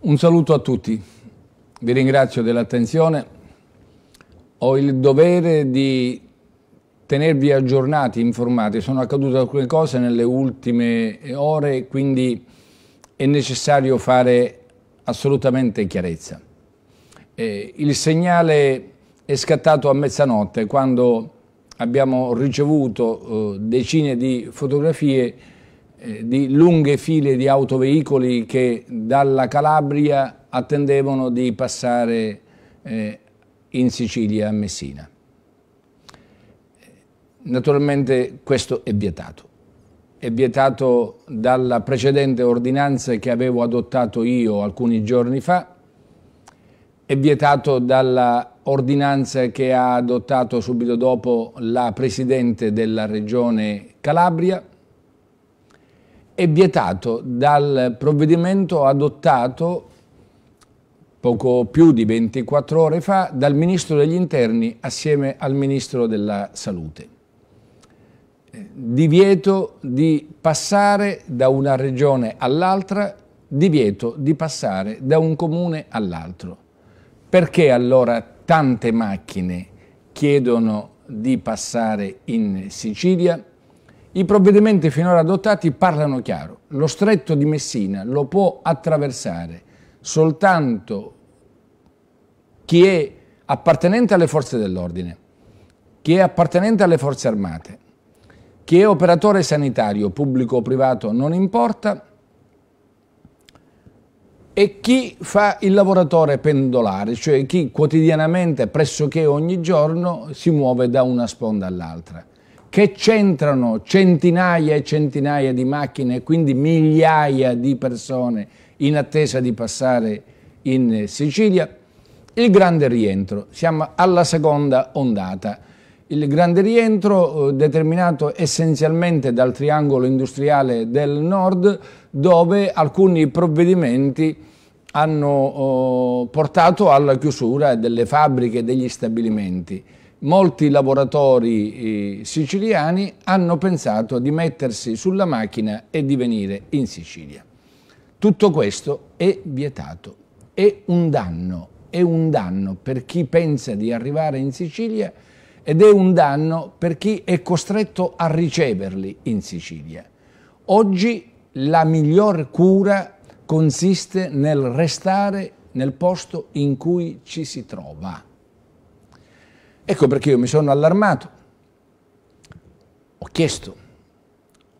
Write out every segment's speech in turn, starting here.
Un saluto a tutti, vi ringrazio dell'attenzione. Ho il dovere di tenervi aggiornati, informati. Sono accadute alcune cose nelle ultime ore, quindi è necessario fare assolutamente chiarezza. Eh, il segnale è scattato a mezzanotte, quando abbiamo ricevuto eh, decine di fotografie eh, di lunghe file di autoveicoli che dalla Calabria attendevano di passare eh, in Sicilia a Messina. Naturalmente questo è vietato, è vietato dalla precedente ordinanza che avevo adottato io alcuni giorni fa, è vietato dalla ordinanza che ha adottato subito dopo la Presidente della Regione Calabria, è vietato dal provvedimento adottato poco più di 24 ore fa dal Ministro degli Interni assieme al Ministro della Salute. Divieto di passare da una regione all'altra, divieto di passare da un comune all'altro. Perché allora tante macchine chiedono di passare in Sicilia? I provvedimenti finora adottati parlano chiaro. Lo stretto di Messina lo può attraversare soltanto chi è appartenente alle forze dell'ordine, chi è appartenente alle forze armate, chi è operatore sanitario, pubblico o privato, non importa, e chi fa il lavoratore pendolare, cioè chi quotidianamente, pressoché ogni giorno, si muove da una sponda all'altra che c'entrano centinaia e centinaia di macchine e quindi migliaia di persone in attesa di passare in Sicilia, il grande rientro. Siamo alla seconda ondata. Il grande rientro eh, determinato essenzialmente dal triangolo industriale del nord dove alcuni provvedimenti hanno oh, portato alla chiusura delle fabbriche e degli stabilimenti molti lavoratori eh, siciliani hanno pensato di mettersi sulla macchina e di venire in Sicilia. Tutto questo è vietato, è un danno, è un danno per chi pensa di arrivare in Sicilia ed è un danno per chi è costretto a riceverli in Sicilia. Oggi la miglior cura consiste nel restare nel posto in cui ci si trova. Ecco perché io mi sono allarmato, ho chiesto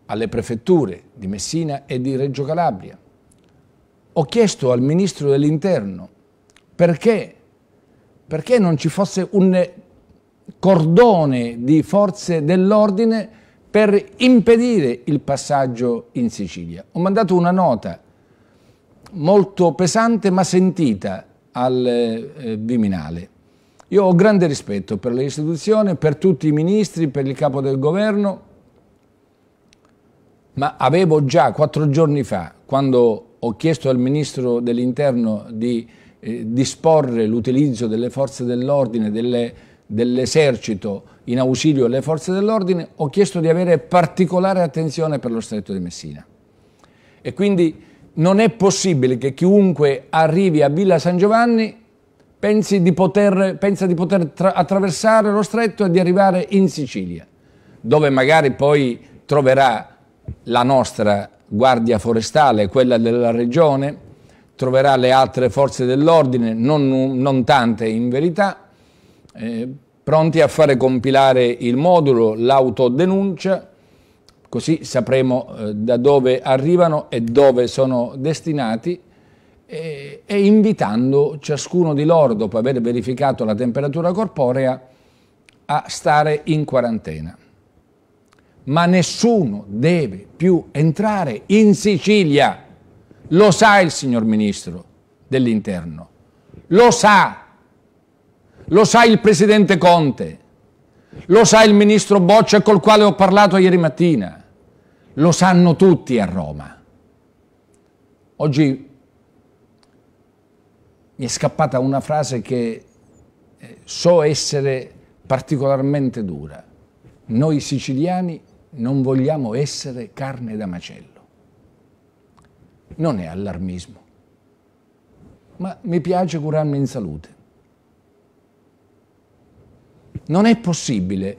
alle prefetture di Messina e di Reggio Calabria, ho chiesto al ministro dell'interno perché, perché non ci fosse un cordone di forze dell'ordine per impedire il passaggio in Sicilia. Ho mandato una nota molto pesante ma sentita al eh, Viminale io ho grande rispetto per le istituzioni, per tutti i ministri, per il capo del governo, ma avevo già quattro giorni fa, quando ho chiesto al ministro dell'interno di eh, disporre l'utilizzo delle forze dell'ordine, dell'esercito dell in ausilio alle forze dell'ordine, ho chiesto di avere particolare attenzione per lo stretto di Messina. E quindi non è possibile che chiunque arrivi a Villa San Giovanni di poter, pensa di poter attraversare lo stretto e di arrivare in Sicilia, dove magari poi troverà la nostra guardia forestale, quella della regione, troverà le altre forze dell'ordine, non, non, tante in verità, eh, pronti a fare compilare il modulo, l'autodenuncia, così sapremo eh, da dove arrivano e dove sono destinati e, e invitando ciascuno di loro, dopo aver verificato la temperatura corporea, a stare in quarantena. Ma nessuno deve più entrare in Sicilia. Lo sa il signor Ministro dell'Interno. Lo sa. Lo sa il Presidente Conte. Lo sa il Ministro Boccia col quale ho parlato ieri mattina. Lo sanno tutti a Roma. Oggi mi è scappata una frase che eh, so essere particolarmente dura. Noi siciliani non vogliamo essere carne da macello. Non è allarmismo, ma mi piace curarmi in salute. Non è possibile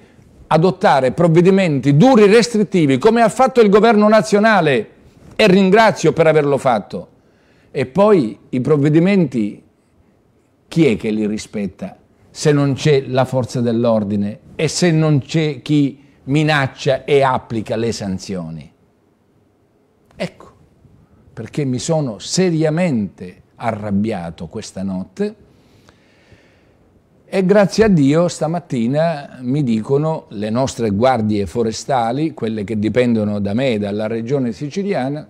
adottare provvedimenti duri e restrittivi come ha fatto il governo nazionale e ringrazio per averlo fatto. E poi i provvedimenti chi è che li rispetta se non c'è la forza dell'ordine e se non c'è chi minaccia e applica le sanzioni? Ecco, perché mi sono seriamente arrabbiato questa notte e grazie a Dio stamattina mi dicono le nostre guardie forestali, quelle che dipendono da me e dalla regione siciliana,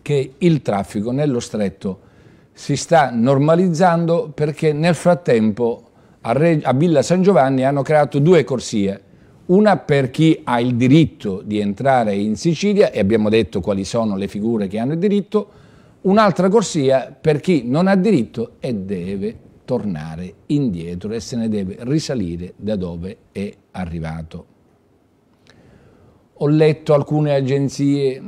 che il traffico nello stretto è si sta normalizzando perché nel frattempo a, Re a Villa San Giovanni hanno creato due corsie, una per chi ha il diritto di entrare in Sicilia e abbiamo detto quali sono le figure che hanno il diritto, un'altra corsia per chi non ha diritto e deve tornare indietro e se ne deve risalire da dove è arrivato. Ho letto alcune agenzie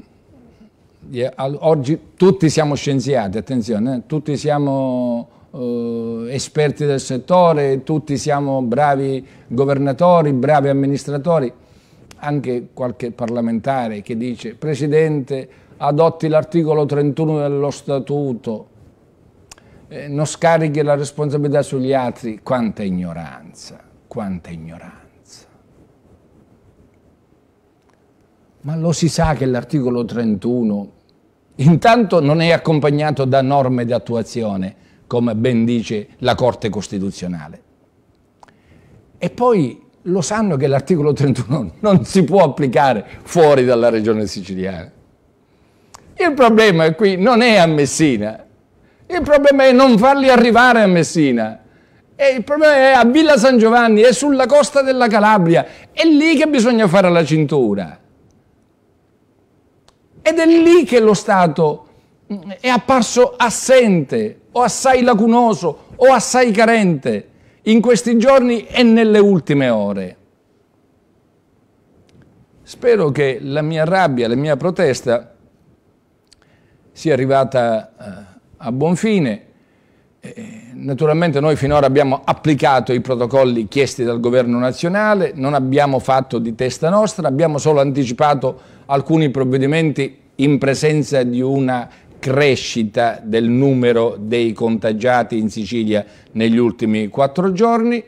oggi tutti siamo scienziati, attenzione, eh? tutti siamo eh, esperti del settore, tutti siamo bravi governatori, bravi amministratori, anche qualche parlamentare che dice Presidente adotti l'articolo 31 dello Statuto, eh, non scarichi la responsabilità sugli altri, quanta ignoranza, quanta ignoranza. Ma lo si sa che l'articolo 31 intanto non è accompagnato da norme di attuazione, come ben dice la Corte Costituzionale. E poi lo sanno che l'articolo 31 non si può applicare fuori dalla regione siciliana. Il problema qui non è a Messina, il problema è non farli arrivare a Messina. E il problema è a Villa San Giovanni, è sulla costa della Calabria, è lì che bisogna fare la cintura. Ed è lì che lo Stato è apparso assente, o assai lacunoso, o assai carente, in questi giorni e nelle ultime ore. Spero che la mia rabbia, la mia protesta sia arrivata eh, a buon fine eh, naturalmente noi finora abbiamo applicato i protocolli chiesti dal governo nazionale, non abbiamo fatto di testa nostra, abbiamo solo anticipato alcuni provvedimenti in presenza di una crescita del numero dei contagiati in Sicilia negli ultimi quattro giorni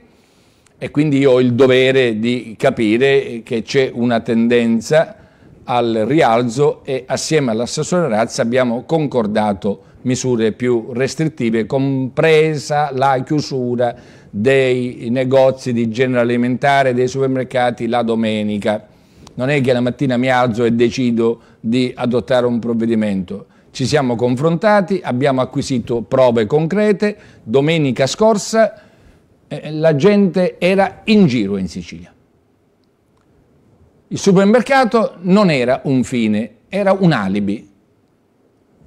e quindi io ho il dovere di capire che c'è una tendenza al rialzo e assieme all'assessore Razza abbiamo concordato misure più restrittive, compresa la chiusura dei negozi di genere alimentare, dei supermercati la domenica. Non è che la mattina mi alzo e decido di adottare un provvedimento. Ci siamo confrontati, abbiamo acquisito prove concrete. Domenica scorsa eh, la gente era in giro in Sicilia. Il supermercato non era un fine, era un alibi,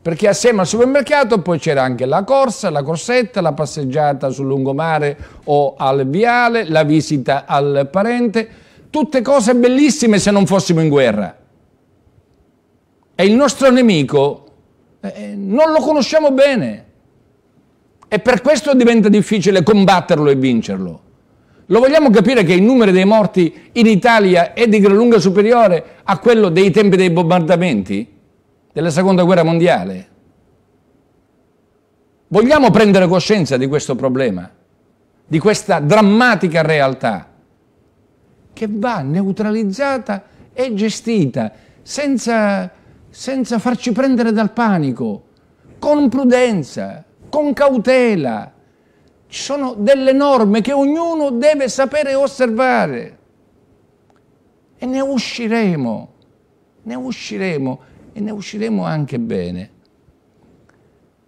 perché assieme al supermercato poi c'era anche la corsa, la corsetta, la passeggiata sul lungomare o al viale, la visita al parente, tutte cose bellissime se non fossimo in guerra. E il nostro nemico eh, eh non lo conosciamo bene e per questo diventa difficile combatterlo e vincerlo. Lo vogliamo capire che il numero dei morti in Italia è di gran lunga superiore a quello dei tempi dei bombardamenti della seconda guerra mondiale? Vogliamo prendere coscienza di questo problema, di questa drammatica realtà che va neutralizzata e gestita senza, senza farci prendere dal panico, con prudenza, con cautela ci sono delle norme che ognuno deve sapere osservare e ne usciremo, ne usciremo e ne usciremo anche bene.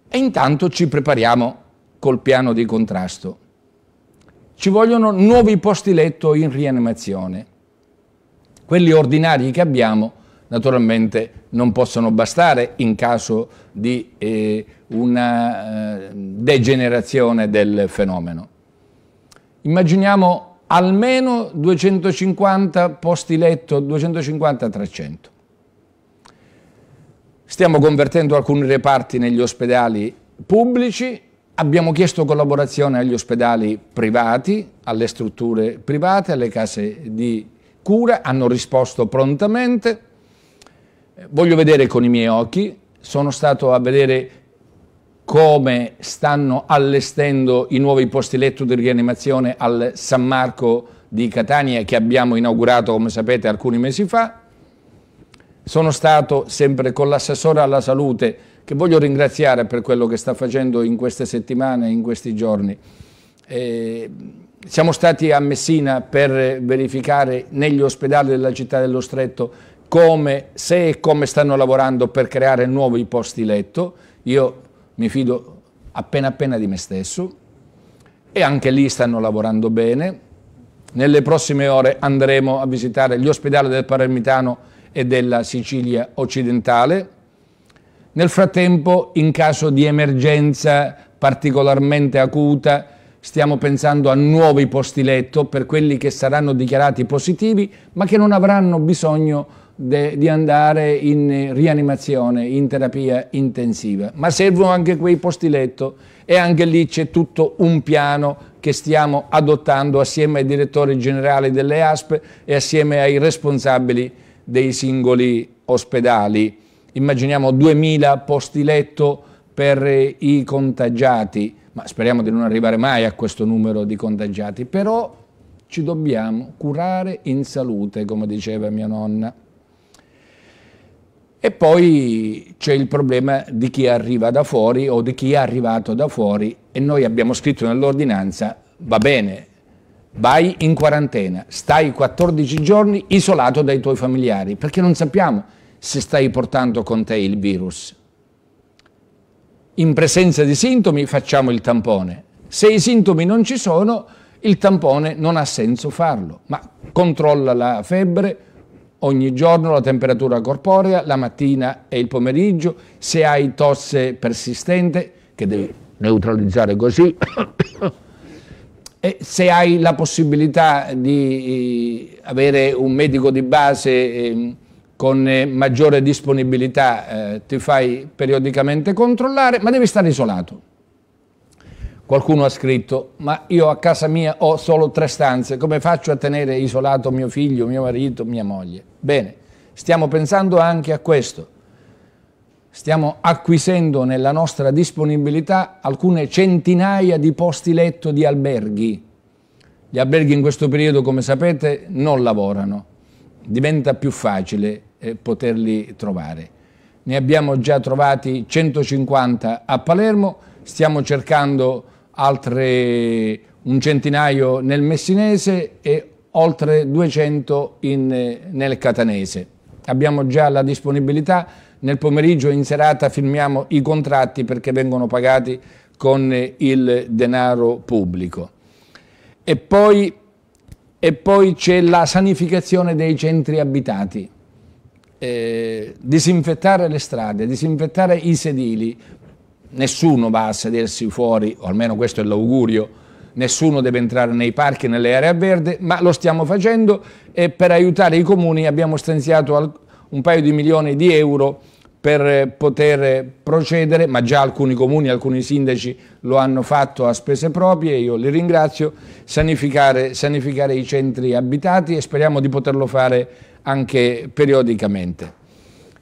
E intanto ci prepariamo col piano di contrasto. Ci vogliono nuovi posti letto in rianimazione. Quelli ordinari che abbiamo naturalmente non possono bastare in caso di eh, una eh, degenerazione del fenomeno. Immaginiamo almeno 250 posti letto, 250-300. Stiamo convertendo alcuni reparti negli ospedali pubblici, abbiamo chiesto collaborazione agli ospedali privati, alle strutture private, alle case di cura, hanno risposto prontamente. Voglio vedere con i miei occhi, sono stato a vedere come stanno allestendo i nuovi posti letto di rianimazione al San Marco di Catania che abbiamo inaugurato, come sapete, alcuni mesi fa. Sono stato sempre con l'assessore alla salute, che voglio ringraziare per quello che sta facendo in queste settimane, in questi giorni. Eh, siamo stati a Messina per verificare negli ospedali della città dello Stretto come, se e come stanno lavorando per creare nuovi posti letto. Io mi fido appena appena di me stesso e anche lì stanno lavorando bene. Nelle prossime ore andremo a visitare gli ospedali del Palermitano e della Sicilia occidentale. Nel frattempo, in caso di emergenza particolarmente acuta, stiamo pensando a nuovi posti letto per quelli che saranno dichiarati positivi, ma che non avranno bisogno di de, di andare in eh, rianimazione, in terapia intensiva, ma servono anche quei posti letto e anche lì c'è tutto un piano che stiamo adottando assieme ai direttori generali delle ASP e assieme ai responsabili dei singoli ospedali. Immaginiamo 2.000 posti letto per eh, i contagiati, ma speriamo di non arrivare mai a questo numero di contagiati, però ci dobbiamo curare in salute, come diceva mia nonna. E poi c'è il problema di chi arriva da fuori o di chi è arrivato da fuori e noi abbiamo scritto nell'ordinanza, va bene, vai in quarantena, stai 14 giorni isolato dai tuoi familiari, perché non sappiamo se stai portando con te il virus. In presenza di sintomi facciamo il tampone, se i sintomi non ci sono il tampone non ha senso farlo, ma controlla la febbre, ogni giorno la temperatura corporea, la mattina e il pomeriggio, se hai tosse persistente, che devi neutralizzare così, e se hai la possibilità di eh, avere un medico di base ehm, con eh, maggiore disponibilità, eh, ti fai periodicamente controllare, ma devi stare isolato. Qualcuno ha scritto, ma io a casa mia ho solo tre stanze, come faccio a tenere isolato mio figlio, mio marito, mia moglie? Bene, stiamo pensando anche a questo. Stiamo acquisendo nella nostra disponibilità alcune centinaia di posti letto di alberghi. Gli alberghi in questo periodo, come sapete, non lavorano. Diventa più facile eh, poterli trovare. Ne abbiamo già trovati 150 a Palermo, stiamo cercando altre un centinaio nel messinese e oltre 200 in, eh, nel catanese. Abbiamo già la disponibilità, nel pomeriggio in serata firmiamo i contratti perché vengono pagati con eh, il denaro pubblico. E poi, poi c'è la sanificazione dei centri abitati. Eh, disinfettare le strade, disinfettare i sedili, nessuno va a sedersi fuori, o almeno questo è l'augurio, nessuno deve entrare nei parchi, nelle aree verde, ma lo stiamo facendo e per aiutare i comuni abbiamo stanziato un paio di milioni di euro per poter procedere, ma già alcuni comuni, alcuni sindaci lo hanno fatto a spese proprie, io li ringrazio, sanificare, sanificare i centri abitati e speriamo di poterlo fare anche periodicamente.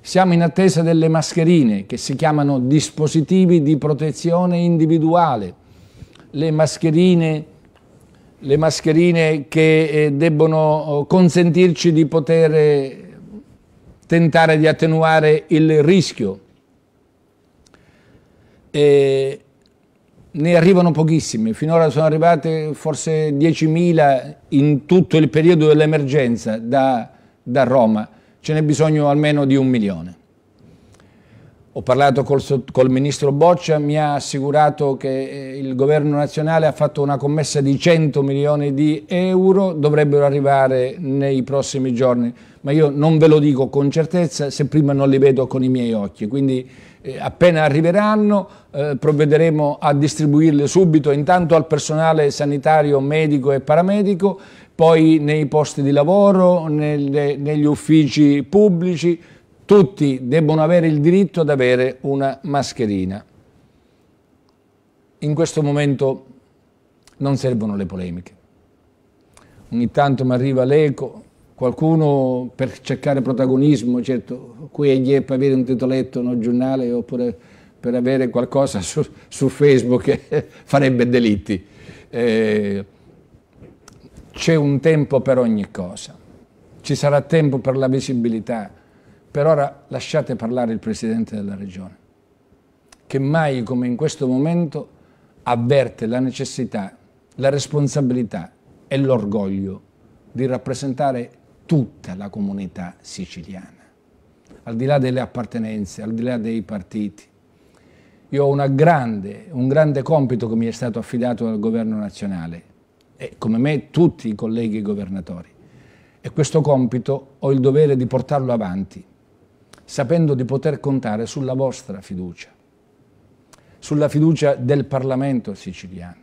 Siamo in attesa delle mascherine che si chiamano dispositivi di protezione individuale. Le mascherine, le mascherine che eh, debbono oh, consentirci di poter eh, tentare di attenuare il rischio. E ne arrivano pochissime, finora sono arrivate forse 10.000 in tutto il periodo dell'emergenza da, da Roma ce n'è bisogno almeno di un milione. Ho parlato col, col, ministro Boccia, mi ha assicurato che eh, il governo nazionale ha fatto una commessa di 100 milioni di euro, dovrebbero arrivare nei prossimi giorni, ma io non ve lo dico con certezza se prima non li vedo con i miei occhi, quindi eh, appena arriveranno eh, provvederemo a distribuirle subito intanto al personale sanitario, medico e paramedico poi nei posti di lavoro, nelle, negli uffici pubblici, tutti debbono avere il diritto ad avere una mascherina. In questo momento non servono le polemiche. Ogni tanto mi arriva l'eco, qualcuno per cercare protagonismo, certo, qui e gli per avere un titoletto un giornale oppure per avere qualcosa su, su Facebook farebbe delitti. Eh, c'è un tempo per ogni cosa. Ci sarà tempo per la visibilità. Per ora lasciate parlare il Presidente della Regione, che mai come in questo momento avverte la necessità, la responsabilità e l'orgoglio di rappresentare tutta la comunità siciliana, al di là delle appartenenze, al di là dei partiti. Io ho grande, un grande compito che mi è stato affidato dal governo nazionale, e come me tutti i colleghi governatori. E questo compito ho il dovere di portarlo avanti, sapendo di poter contare sulla vostra fiducia, sulla fiducia del Parlamento siciliano,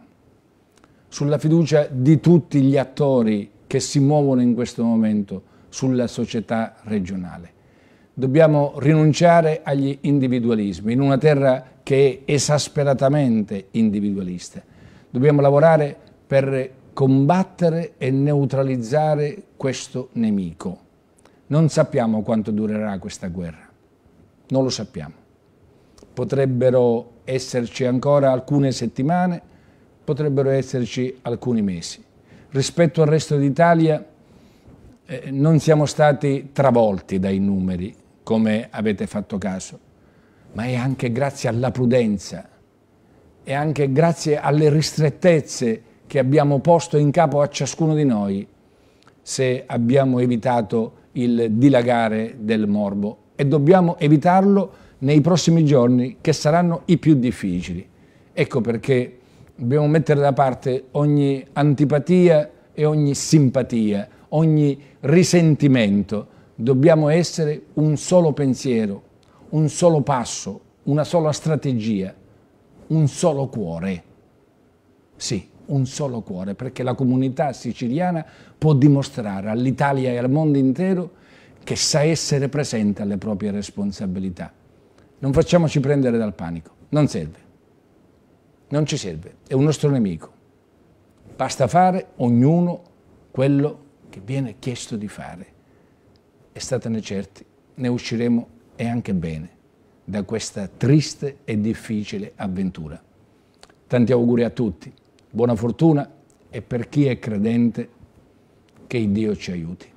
sulla fiducia di tutti gli attori che si muovono in questo momento sulla società regionale. Dobbiamo rinunciare agli individualismi in una terra che è esasperatamente individualista. Dobbiamo lavorare per combattere e neutralizzare questo nemico. Non sappiamo quanto durerà questa guerra, non lo sappiamo. Potrebbero esserci ancora alcune settimane, potrebbero esserci alcuni mesi. Rispetto al resto d'Italia eh, non siamo stati travolti dai numeri, come avete fatto caso, ma è anche grazie alla prudenza, è anche grazie alle ristrettezze che abbiamo posto in capo a ciascuno di noi se abbiamo evitato il dilagare del morbo e dobbiamo evitarlo nei prossimi giorni che saranno i più difficili. Ecco perché dobbiamo mettere da parte ogni antipatia e ogni simpatia, ogni risentimento. Dobbiamo essere un solo pensiero, un solo passo, una sola strategia, un solo cuore. Sì un solo cuore, perché la comunità siciliana può dimostrare all'Italia e al mondo intero che sa essere presente alle proprie responsabilità. Non facciamoci prendere dal panico, non serve. Non ci serve, è un nostro nemico. Basta fare ognuno quello che viene chiesto di fare. E statene certi, ne usciremo e anche bene da questa triste e difficile avventura. Tanti auguri a tutti. Buona fortuna e per chi è credente che Dio ci aiuti.